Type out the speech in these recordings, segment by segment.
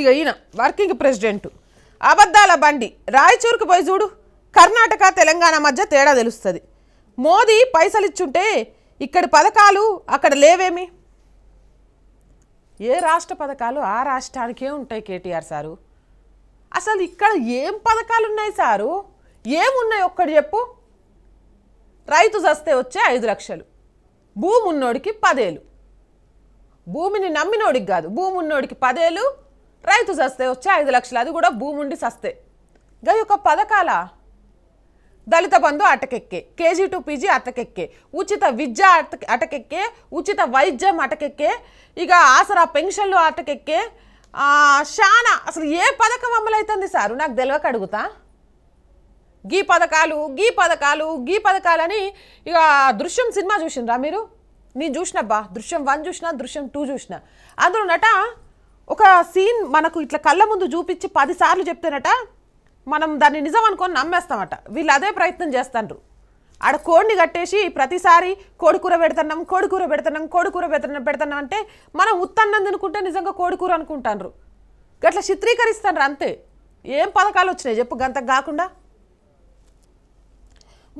ఇక ఈయన working president అబద్ధాల బండి రాయచూరుకు పోయి చూడు కర్ణాటక తెలంగాణ మధ్య తేడా తెలుస్తుంది మోదీ పైసలు ఇచ్చుంటే ఇక్కడ పథకాలు అక్కడ లేవేమి ఏ రాష్ట్ర పథకాలు ఆ రాష్ట్రానికే ఉంటాయి కేటీఆర్ సారు అసలు ఇక్కడ ఏం పథకాలు ఉన్నాయి సారు ఏమున్నాయి ఒక్కడు చెప్పు రైతు సస్తే వచ్చే ఐదు లక్షలు భూమి ఉన్నోడికి పదేలు భూమిని నమ్మినోడికి కాదు భూమి ఉన్నోడికి పదేలు రైతు సస్తే వచ్చే ఐదు లక్షలు అది కూడా భూముండి సస్తే గా యొక్క పథకాల దళిత బంధు అటకెక్కే కేజీ టు పీజీ అటకెక్కే ఉచిత విద్య అట అటకెక్కే ఉచిత వైద్యం అటకెక్కే ఇక ఆసరా పెన్షన్లు అటకెక్కే చాలా అసలు ఏ పథకం అమలవుతుంది సార్ నాకు తెలియక అడుగుతా గీ పథకాలు గీ పథకాలు గీ పథకాలని ఇక దృశ్యం సినిమా చూసిండ్రా మీరు నేను చూసినబ్బా దృశ్యం వన్ చూసిన దృశ్యం టూ చూసిన అందులో నట ఒక సీన్ మనకు ఇట్లా కళ్ళ ముందు చూపించి పదిసార్లు చెప్తేనట మనం దాన్ని నిజం అనుకొని నమ్మేస్తామట వీళ్ళు అదే ప్రయత్నం చేస్తారు ఆడ కోడిని కట్టేసి ప్రతిసారి కోడికూర పెడుతున్నాం కోడికూర పెడుతున్నాం కోడికూర పెడుతున్నాం పెడుతున్నాం అంటే మనం ఉత్తన్నం తినుకుంటే నిజంగా కోడికూర అనుకుంటారు గట్లా చిత్రీకరిస్తారు అంతే ఏం పథకాలు వచ్చినాయి చెప్పు గంత కాకుండా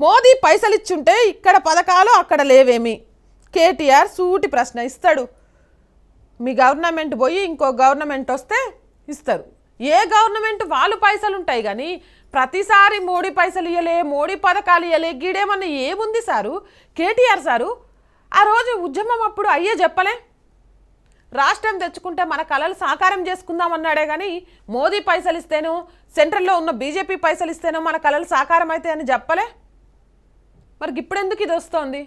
మోదీ పైసలు ఇచ్చుంటే ఇక్కడ పథకాలు అక్కడ లేవేమి కేటీఆర్ సూటి ప్రశ్న ఇస్తాడు మీ గవర్నమెంట్ పోయి ఇంకో గవర్నమెంట్ వస్తే ఇస్తారు ఏ గవర్నమెంట్ వాళ్ళు పైసలు ఉంటాయి కానీ ప్రతిసారి మోడీ పైసలు ఇవ్వలే మోడీ పథకాలు ఇవ్వలే గీడేమన్నా ఏముంది సారు కేటీఆర్ సారు ఆ రోజు ఉద్యమం అప్పుడు అయ్యే చెప్పలే రాష్ట్రం తెచ్చుకుంటే మన కళలు సాకారం చేసుకుందామన్నాడే కానీ మోదీ పైసలు ఇస్తేను సెంట్రల్లో ఉన్న బీజేపీ పైసలు ఇస్తేనో మన కళలు సాకారం అయితే అని చెప్పలే మరికి ఇప్పుడెందుకు ఇది వస్తోంది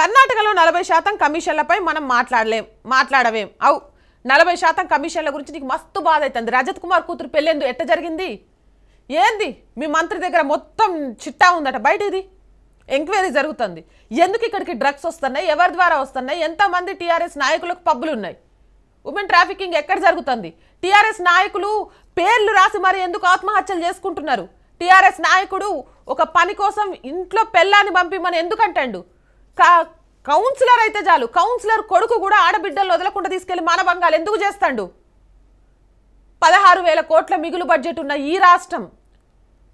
కర్ణాటకలో నలభై శాతం కమిషన్లపై మనం మాట్లాడలేం మాట్లాడవేం అవు నలభై శాతం కమిషన్ల గురించి నీకు మస్తు బాధ అవుతుంది రజత్ కుమార్ కూతురు పెళ్ళేందు ఎట్ట జరిగింది ఏంది మీ మంత్రి దగ్గర మొత్తం చిట్టా ఉందట బయట ఇది ఎంక్వైరీ జరుగుతుంది ఎందుకు ఇక్కడికి డ్రగ్స్ వస్తున్నాయి ఎవరి ద్వారా వస్తున్నాయి ఎంతమంది టీఆర్ఎస్ నాయకులకు పబ్బులు ఉన్నాయి ఉమెన్ ట్రాఫికింగ్ ఎక్కడ జరుగుతుంది టీఆర్ఎస్ నాయకులు పేర్లు రాసి మరి ఎందుకు ఆత్మహత్యలు చేసుకుంటున్నారు టీఆర్ఎస్ నాయకుడు ఒక పని కోసం ఇంట్లో పెళ్ళాన్ని పంపి మనం ఎందుకంటాడు కా కౌన్సిలర్ అయితే చాలు కౌన్సిలర్ కొడుకు కూడా ఆడబిడ్డలు వదలకుండా తీసుకెళ్లి మానభంగాలు ఎందుకు చేస్తాడు పదహారు వేల కోట్ల మిగులు బడ్జెట్ ఉన్న ఈ రాష్ట్రం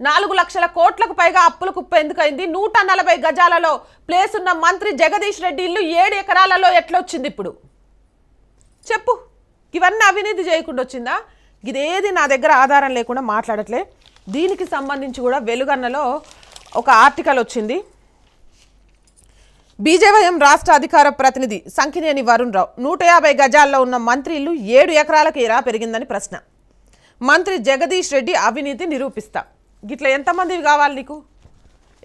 నాలుగు లక్షల కోట్లకు పైగా అప్పులు కుప్ప ఎందుకైంది నూట నలభై గజాలలో ప్లేస్ ఉన్న మంత్రి జగదీష్ రెడ్డి ఇల్లు ఏడు ఎకరాలలో ఎట్లొచ్చింది ఇప్పుడు చెప్పు ఇవన్నీ అవినీతి చేయకుండా వచ్చిందా ఇదేది నా దగ్గర ఆధారం లేకుండా మాట్లాడట్లే దీనికి సంబంధించి కూడా వెలుగన్నలో ఒక ఆర్టికల్ వచ్చింది బీజేవైఎం రాష్ట్ర అధికార ప్రతినిధి సంఖినేని వరుణ్ రావు నూట యాభై గజాల్లో ఉన్న మంత్రి ఇల్లు ఏడు ఎకరాలకు ఇరా పెరిగిందని ప్రశ్న మంత్రి జగదీష్ రెడ్డి అవినీతి నిరూపిస్తా గిట్ల ఎంతమంది కావాలి నీకు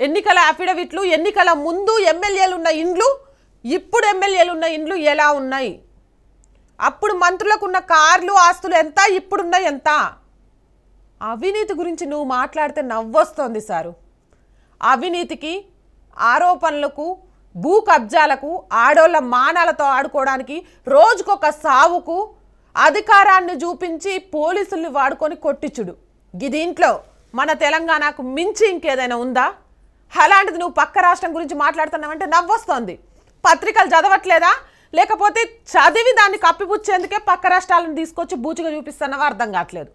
ఎన్నికల అఫిడవిట్లు ఎన్నికల ముందు ఎమ్మెల్యేలు ఉన్న ఇండ్లు ఇప్పుడు ఎమ్మెల్యేలు ఉన్న ఇండ్లు ఎలా ఉన్నాయి అప్పుడు మంత్రులకు ఉన్న కార్లు ఆస్తులు ఎంత ఇప్పుడున్నాయి ఎంత అవినీతి గురించి నువ్వు మాట్లాడితే నవ్వొస్తోంది సారు అవినీతికి ఆరోపణలకు భూ కబ్జాలకు ఆడోళ్ళ మానాలతో ఆడుకోవడానికి రోజుకొక సావుకు అధికారాన్ని చూపించి పోలీసుల్ని వాడుకొని కొట్టించుడు దీంట్లో మన తెలంగాణకు మించి ఇంకేదైనా ఉందా అలాంటిది నువ్వు పక్క రాష్ట్రం గురించి మాట్లాడుతున్నావంటే నవ్వొస్తోంది పత్రికలు చదవట్లేదా లేకపోతే చదివి దాన్ని కప్పిపుచ్చేందుకే పక్క రాష్ట్రాలను తీసుకొచ్చి బూచిగా చూపిస్తున్నావా అర్థం కావట్లేదు